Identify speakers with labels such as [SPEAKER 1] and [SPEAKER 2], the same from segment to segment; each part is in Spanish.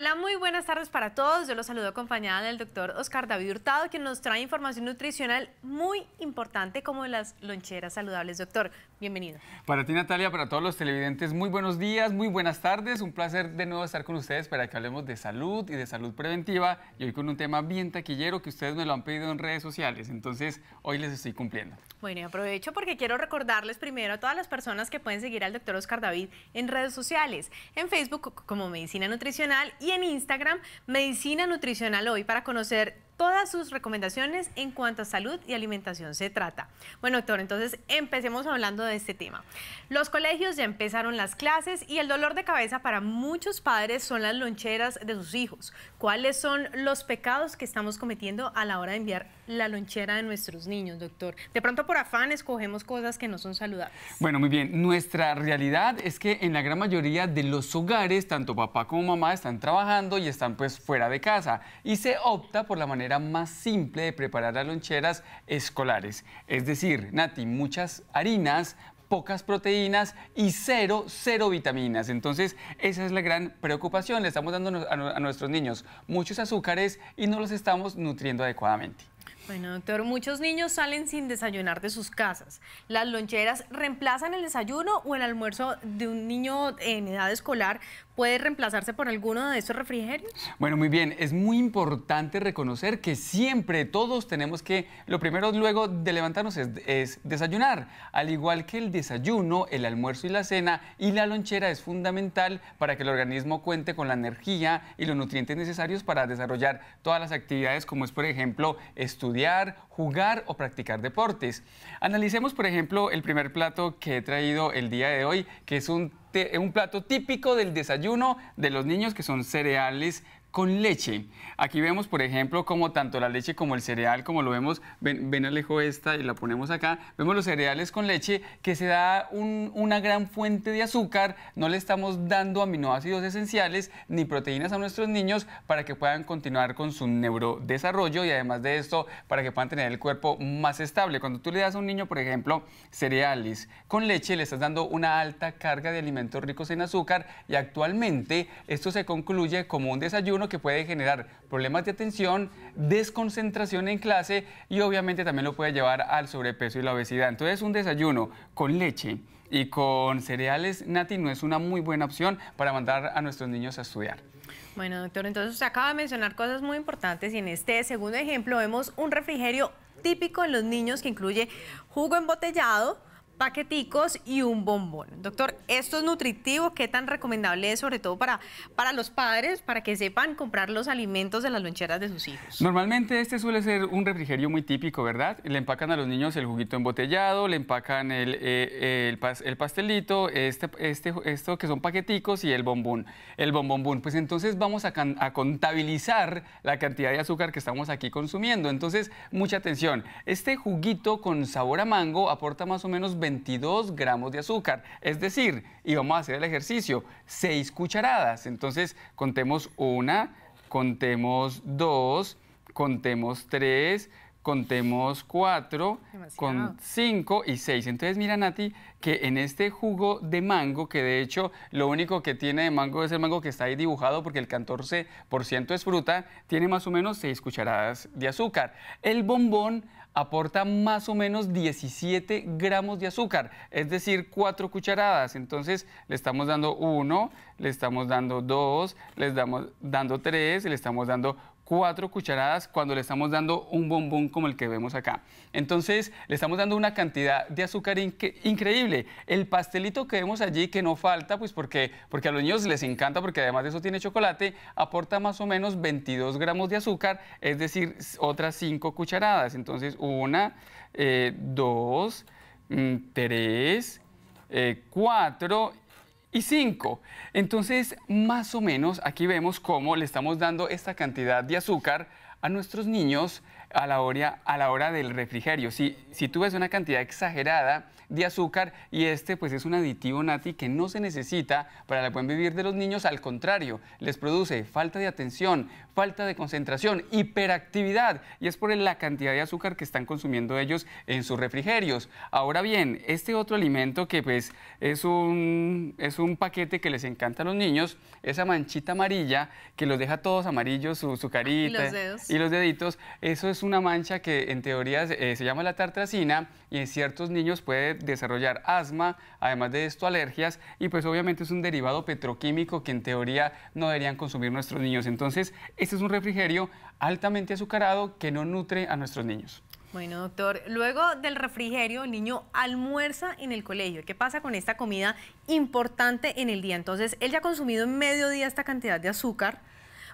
[SPEAKER 1] Hola, muy buenas tardes para todos. Yo los saludo acompañada del doctor Oscar David Hurtado, quien nos trae información nutricional muy importante como las loncheras saludables. Doctor, bienvenido.
[SPEAKER 2] Para ti, Natalia, para todos los televidentes, muy buenos días, muy buenas tardes. Un placer de nuevo estar con ustedes para que hablemos de salud y de salud preventiva. Y hoy con un tema bien taquillero que ustedes me lo han pedido en redes sociales. Entonces, hoy les estoy cumpliendo.
[SPEAKER 1] Bueno, y aprovecho porque quiero recordarles primero a todas las personas que pueden seguir al doctor Oscar David en redes sociales, en Facebook como Medicina Nutricional y en Instagram Medicina Nutricional Hoy para conocer todas sus recomendaciones en cuanto a salud y alimentación se trata. Bueno, doctor, entonces empecemos hablando de este tema. Los colegios ya empezaron las clases y el dolor de cabeza para muchos padres son las loncheras de sus hijos. ¿Cuáles son los pecados que estamos cometiendo a la hora de enviar la lonchera de nuestros niños, doctor? De pronto por afán escogemos cosas que no son saludables.
[SPEAKER 2] Bueno, muy bien. Nuestra realidad es que en la gran mayoría de los hogares, tanto papá como mamá están trabajando y están pues fuera de casa y se opta por la manera más simple de preparar las loncheras escolares. Es decir, Nati, muchas harinas, pocas proteínas y cero, cero vitaminas. Entonces, esa es la gran preocupación. Le estamos dando a, nuestros niños muchos azúcares y no los estamos nutriendo adecuadamente.
[SPEAKER 1] Bueno, doctor, muchos niños salen sin desayunar de sus casas. ¿Las loncheras reemplazan el desayuno o el almuerzo de un niño en edad escolar puede reemplazarse por alguno de estos refrigerios?
[SPEAKER 2] Bueno, muy bien. Es muy importante reconocer que siempre todos tenemos que, lo primero luego de levantarnos es, es desayunar. Al igual que el desayuno, el almuerzo y la cena y la lonchera es fundamental para que el organismo cuente con la energía y los nutrientes necesarios para desarrollar todas las actividades como es, por ejemplo, estudiar jugar o practicar deportes. Analicemos, por ejemplo, el primer plato que he traído el día de hoy, que es un, un plato típico del desayuno de los niños, que son cereales con leche. Aquí vemos, por ejemplo, como tanto la leche como el cereal, como lo vemos, ven, ven Alejo esta y la ponemos acá, vemos los cereales con leche, que se da una gran fuente de azúcar, no le estamos dando aminoácidos esenciales ni proteínas a nuestros niños para que puedan continuar con su neurodesarrollo y además de esto, para que puedan tener el cuerpo más estable. Cuando tú le das a un niño, por ejemplo, cereales con leche, le estás dando una alta carga de alimentos ricos en azúcar y actualmente esto se concluye como un desayuno que puede generar problemas de atención, desconcentración en clase y obviamente también lo puede llevar al sobrepeso y la obesidad. Entonces un desayuno con leche y con cereales nati no es una muy buena opción para mandar a nuestros niños a estudiar.
[SPEAKER 1] Bueno, doctor, entonces usted acaba de mencionar cosas muy importantes y en este segundo ejemplo vemos un refrigerio típico en los niños que incluye jugo embotellado, paqueticos y un bombón. Doctor, ¿esto es nutritivo? ¿Qué tan recomendable es, sobre todo para, para los padres, para que sepan comprar los alimentos de las loncheras de sus hijos?
[SPEAKER 2] Normalmente este suele ser un refrigerio muy típico, ¿verdad? Le empacan a los niños el juguito embotellado, le empacan el, eh, el, pastelito, este, este, esto que son paqueticos y el bombón, el bombombón. Pues entonces vamos a, a contabilizar la cantidad de azúcar que estamos aquí consumiendo. Entonces, mucha atención. Este juguito con sabor a mango aporta más o menos 20 22 gramos de azúcar. Es decir, y vamos a hacer el ejercicio, 6 cucharadas. Entonces, contemos una, contemos dos, contemos tres, contemos cuatro, con cinco y 6. Entonces mira Nati que en este jugo de mango, que de hecho lo único que tiene de mango es el mango que está ahí dibujado porque el 14% es fruta, tiene más o menos seis cucharadas de azúcar. El bombón aporta más o menos 17 gramos de azúcar, es decir, cuatro cucharadas. Entonces le estamos dando uno, le estamos dando dos, le estamos dando 3, le estamos dando cuatro cucharadas cuando le estamos dando un bombón como el que vemos acá. Entonces, le estamos dando una cantidad de azúcar increíble. El pastelito que vemos allí, que no falta, pues porque, porque a los niños les encanta, porque además de eso tiene chocolate, aporta más o menos 22 gramos de azúcar, es decir, otras cinco cucharadas. Entonces, una, eh, dos, mm, tres, eh, cuatro y 5. Entonces, más o menos, aquí vemos cómo le estamos dando esta cantidad de azúcar a nuestros niños a la hora, a la hora del refrigerio. Si, si tú ves una cantidad exagerada de azúcar y este pues es un aditivo nati que no se necesita para la buen vivir de los niños, al contrario, les produce falta de atención, falta de concentración, hiperactividad y es por la cantidad de azúcar que están consumiendo ellos en sus refrigerios. Ahora bien, este otro alimento que pues es un, es un paquete que les encanta a los niños, esa manchita amarilla que los deja todos amarillos, su, su carita y los, y los deditos, eso es una mancha que en teoría eh, se llama la tartracina y en ciertos niños puede desarrollar asma, además de esto alergias y pues obviamente es un derivado petroquímico que en teoría no deberían consumir nuestros niños. Entonces, este es un refrigerio altamente azucarado que no nutre a nuestros niños.
[SPEAKER 1] Bueno, doctor, luego del refrigerio, el niño almuerza en el colegio. ¿Qué pasa con esta comida importante en el día? Entonces, él ya ha consumido en medio día esta cantidad de azúcar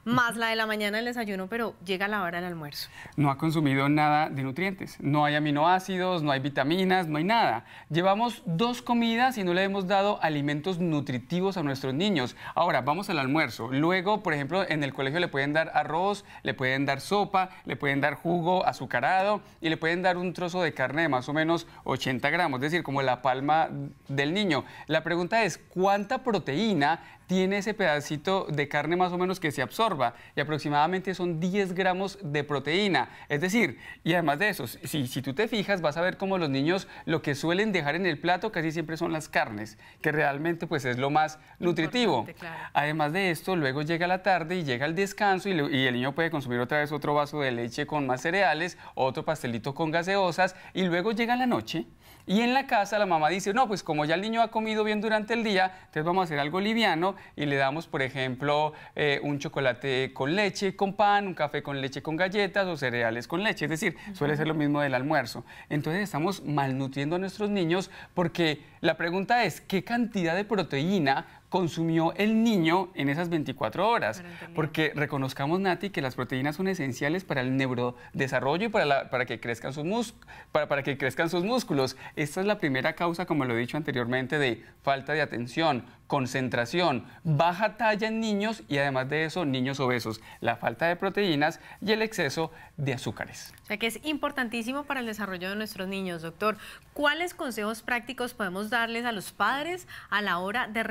[SPEAKER 1] más la de la mañana el desayuno, pero llega la hora del almuerzo.
[SPEAKER 2] No ha consumido nada de nutrientes, no hay aminoácidos, no hay vitaminas, no hay nada. Llevamos dos comidas y no le hemos dado alimentos nutritivos a nuestros niños. Ahora, vamos al almuerzo. Luego, por ejemplo, en el colegio le pueden dar arroz, le pueden dar sopa, le pueden dar jugo azucarado y le pueden dar un trozo de carne de más o menos 80 gramos, es decir, como la palma del niño. La pregunta es, ¿cuánta proteína tiene ese pedacito de carne más o menos que se absorba y aproximadamente son 10 gramos de proteína. Es decir, y además de eso, si, si tú te fijas vas a ver cómo los niños lo que suelen dejar en el plato casi siempre son las carnes, que realmente pues es lo más nutritivo. Además de esto, luego llega la tarde y llega el descanso y, y el niño puede consumir otra vez otro vaso de leche con más cereales, otro pastelito con gaseosas y luego llega la noche y en la casa la mamá dice, no, pues como ya el niño ha comido bien durante el día, entonces vamos a hacer algo liviano y le damos, por ejemplo, eh, un chocolate con leche, con pan, un café con leche, con galletas o cereales con leche. Es decir, suele ser lo mismo del almuerzo. Entonces estamos malnutriendo a nuestros niños porque la pregunta es, ¿qué cantidad de proteína consumió el niño en esas 24 horas. Porque reconozcamos, Nati, que las proteínas son esenciales para el neurodesarrollo y para, para, que, crezcan sus mus, para, para que crezcan sus músculos. Esta es la primera causa, como lo he dicho anteriormente, de falta de atención, concentración, baja talla en niños y además de eso, niños obesos, la falta de proteínas y el exceso de azúcares.
[SPEAKER 1] O sea que es importantísimo para el desarrollo de nuestros niños, doctor. ¿Cuáles consejos prácticos podemos darles a los padres a la hora de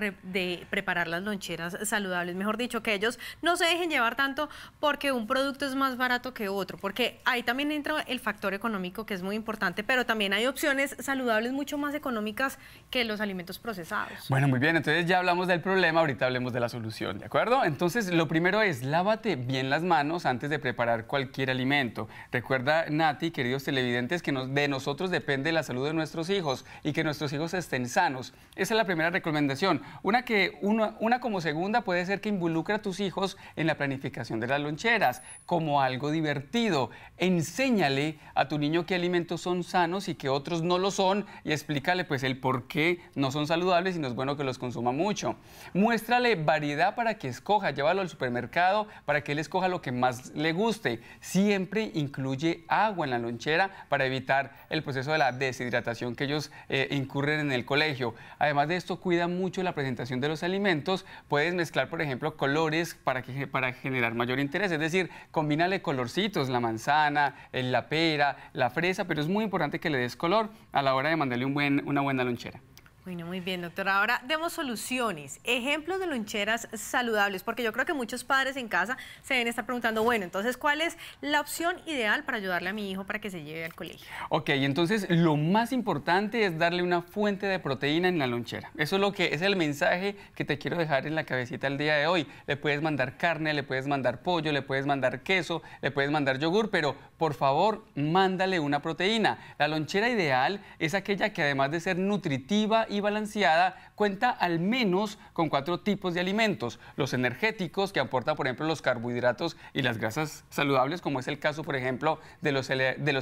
[SPEAKER 1] eh, preparar las loncheras saludables. Mejor dicho, que ellos no se dejen llevar tanto porque un producto es más barato que otro, porque ahí también entra el factor económico que es muy importante, pero también hay opciones saludables mucho más económicas que los alimentos procesados.
[SPEAKER 2] Bueno, muy bien, entonces ya hablamos del problema, ahorita hablemos de la solución, ¿de acuerdo? Entonces, lo primero es lávate bien las manos antes de preparar cualquier alimento. Recuerda, Nati, queridos televidentes, que de nosotros depende la salud de nuestros hijos y que nuestros hijos estén sanos. Esa es la primera recomendación. Una que una, como segunda puede ser que involucre a tus hijos en la planificación de las loncheras como algo divertido. Enséñale a tu niño qué alimentos son sanos y qué otros no lo son y explícale pues el por qué no son saludables y no es bueno que los consuma mucho. Muéstrale variedad para que escoja, llévalo al supermercado para que él escoja lo que más le guste. Siempre incluye agua en la lonchera para evitar el proceso de la deshidratación que ellos eh, incurren en el colegio. Además de esto, cuida mucho la presentación de de los alimentos, puedes mezclar, por ejemplo, colores para, que, para generar mayor interés. Es decir, combínale colorcitos, la manzana, la pera, la fresa, pero es muy importante que le des color a la hora de mandarle un buen, una buena lonchera.
[SPEAKER 1] Bueno, muy bien, doctor. Ahora demos soluciones, ejemplos de loncheras saludables, porque yo creo que muchos padres en casa se deben estar preguntando, bueno, entonces, ¿cuál es la opción ideal para ayudarle a mi hijo para que se lleve al colegio?
[SPEAKER 2] Ok, entonces lo más importante es darle una fuente de proteína en la lonchera. Eso es lo que es el mensaje que te quiero dejar en la cabecita el día de hoy. Le puedes mandar carne, le puedes mandar pollo, le puedes mandar queso, le puedes mandar yogur, pero por favor, mándale una proteína. La lonchera ideal es aquella que además de ser nutritiva y y balanceada cuenta al menos con cuatro tipos de alimentos. Los energéticos, que aportan, por ejemplo, los carbohidratos y las grasas saludables, como es el caso, por ejemplo, de los,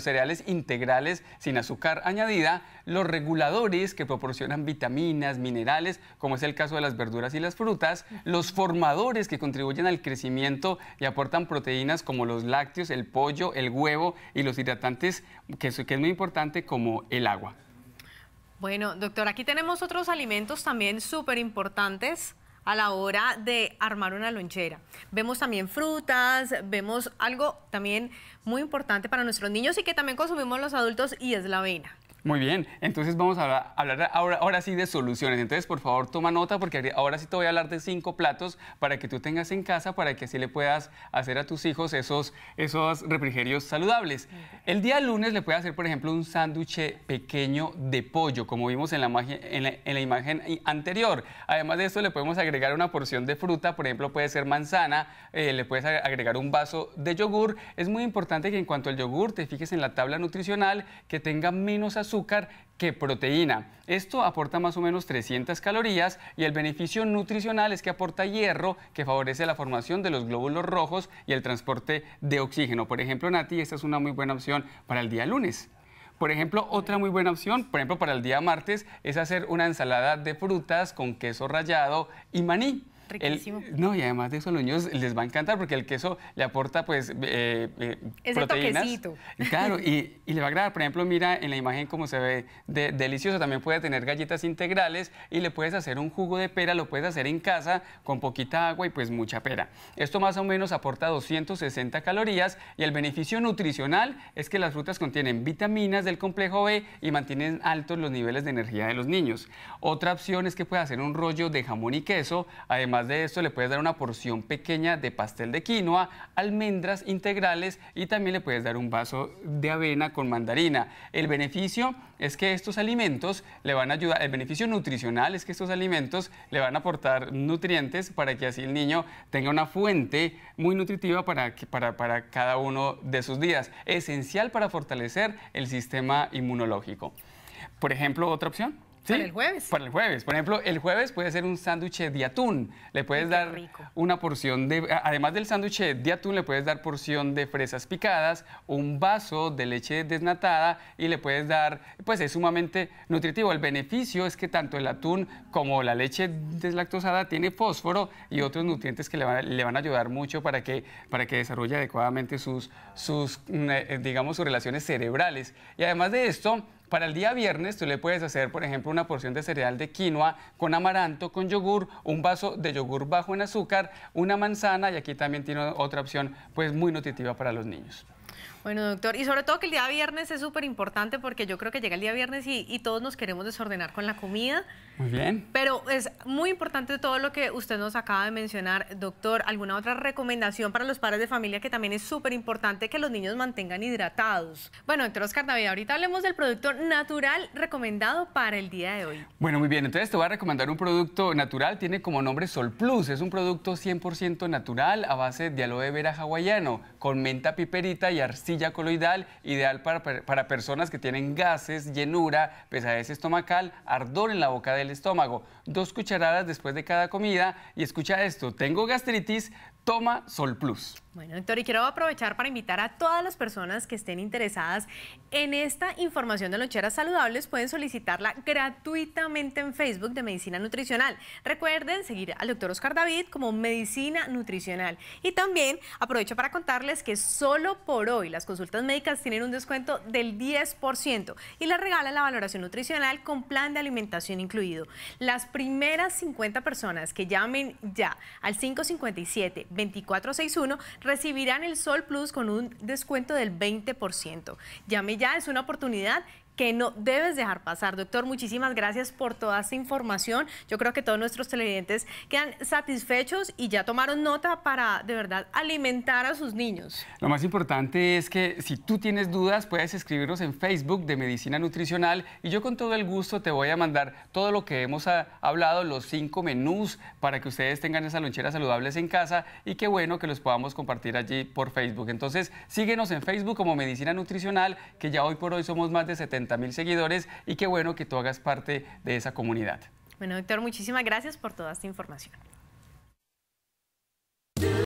[SPEAKER 2] cereales integrales sin azúcar añadida. Los reguladores, que proporcionan vitaminas, minerales, como es el caso de las verduras y las frutas. Los formadores, que contribuyen al crecimiento y aportan proteínas como los lácteos, el pollo, el huevo y los hidratantes, que es muy importante, como el agua.
[SPEAKER 1] Bueno, doctor, aquí tenemos otros alimentos también súper importantes a la hora de armar una lonchera. Vemos también frutas, vemos algo también muy importante para nuestros niños y que también consumimos los adultos y es la avena.
[SPEAKER 2] Muy bien, entonces vamos a hablar, ahora, ahora, sí de soluciones. Entonces, por favor, toma nota porque ahora sí te voy a hablar de cinco platos para que tú tengas en casa, para que así le puedas hacer a tus hijos esos, esos refrigerios saludables. El día lunes le puedes hacer, por ejemplo, un sándwich pequeño de pollo, como vimos en la, imagen anterior. Además de esto, le podemos agregar una porción de fruta, por ejemplo, puede ser manzana, eh, le puedes agregar un vaso de yogur. Es muy importante que en cuanto al yogur, te fijes en la tabla nutricional, que tenga menos azúcar que proteína. Esto aporta más o menos 300 calorías y el beneficio nutricional es que aporta hierro que favorece la formación de los glóbulos rojos y el transporte de oxígeno. Por ejemplo, Nati, esta es una muy buena opción para el día lunes. Por ejemplo, otra muy buena opción, por ejemplo, para el día martes, es hacer una ensalada de frutas con queso rallado y maní no, y además de eso los niños les va a encantar porque el queso le aporta pues eh, eh proteínas. Toquecito. Claro, y, y, le va a agradar. Por ejemplo, mira en la imagen cómo se ve delicioso. También puede tener galletas integrales y le puedes hacer un jugo de pera, lo puedes hacer en casa con poquita agua y pues mucha pera. Esto más o menos aporta 260 calorías y el beneficio nutricional es que las frutas contienen vitaminas del complejo B y mantienen altos los niveles de energía de los niños. Otra opción es que puedes hacer un rollo de jamón y queso, además Además de esto, le puedes dar una porción pequeña de pastel de quinoa, almendras integrales y también le puedes dar un vaso de avena con mandarina. El beneficio es que estos alimentos le van a ayudar, el beneficio nutricional es que estos alimentos le van a aportar nutrientes para que así el niño tenga una fuente muy nutritiva para, para cada uno de sus días, esencial para fortalecer el sistema inmunológico. Por ejemplo, otra opción, para el jueves. Por ejemplo, el jueves puede ser un sándwich de atún. Le puedes dar una porción de. Además del sándwich de atún, le puedes dar porción de fresas picadas, un vaso de leche desnatada y le puedes dar. Pues es sumamente nutritivo. El beneficio es que tanto el atún como la leche deslactosada tiene fósforo y otros nutrientes que le van a, le van a ayudar mucho para que, para que desarrolle adecuadamente sus, sus, mm, eh, digamos, sus relaciones cerebrales. Y además de esto, para el día viernes tú le puedes hacer, por ejemplo, una porción de cereal de quinoa con amaranto, con yogur, un vaso de yogur bajo en azúcar, una manzana y aquí también tiene otra opción pues muy nutritiva para los niños.
[SPEAKER 1] Bueno, doctor, y sobre todo que el día viernes es súper importante porque yo creo que llega el día viernes y, todos nos queremos desordenar con la comida. Muy bien. Pero es muy importante todo lo que usted nos acaba de mencionar, doctor. ¿Alguna otra recomendación para los padres de familia que también es súper importante que los niños mantengan hidratados? Bueno, doctor Oscar ahorita hablemos del producto natural recomendado para el día de hoy.
[SPEAKER 2] Bueno, muy bien. Entonces te voy a recomendar un producto natural, tiene como nombre Sol Plus. Es un producto 100% natural a base de aloe vera hawaiano con menta piperita y arcilla coloidal, ideal para, para personas que tienen gases, llenura, pesadez estomacal, ardor en la boca del estómago. Dos cucharadas después de cada comida y escucha esto, tengo gastritis, toma Sol Plus.
[SPEAKER 1] Bueno, doctor, y quiero aprovechar para invitar a todas las personas que estén interesadas en esta información de loncheras saludables, pueden solicitarla gratuitamente en Facebook de Medicina Nutricional. Recuerden seguir al doctor Oscar David como Medicina Nutricional. Y también aprovecho para contarles que solo por hoy las consultas médicas tienen un descuento del 10% y les regala la valoración nutricional con plan de alimentación incluido. Las primeras 50 personas que llamen ya al 557-2461 recibirán el Sol Plus con un descuento del 20%. Llame ya, es una oportunidad que no debes dejar pasar. Doctor, muchísimas gracias por toda esta información. Yo creo que todos nuestros televidentes quedan satisfechos y ya tomaron nota para de verdad alimentar a sus niños.
[SPEAKER 2] Lo más importante es que si tú tienes dudas puedes escribirnos en Facebook de Medicina Nutricional y yo con todo el gusto te voy a mandar todo lo que hemos ah, hablado, los cinco menús para que ustedes tengan esas loncheras saludables en casa y qué bueno que los podamos compartir allí por Facebook. Entonces síguenos en Facebook como Medicina Nutricional que ya hoy por hoy somos más de 70 mil seguidores y qué bueno que tú hagas parte de esa comunidad.
[SPEAKER 1] Bueno, doctor, muchísimas gracias por toda esta información.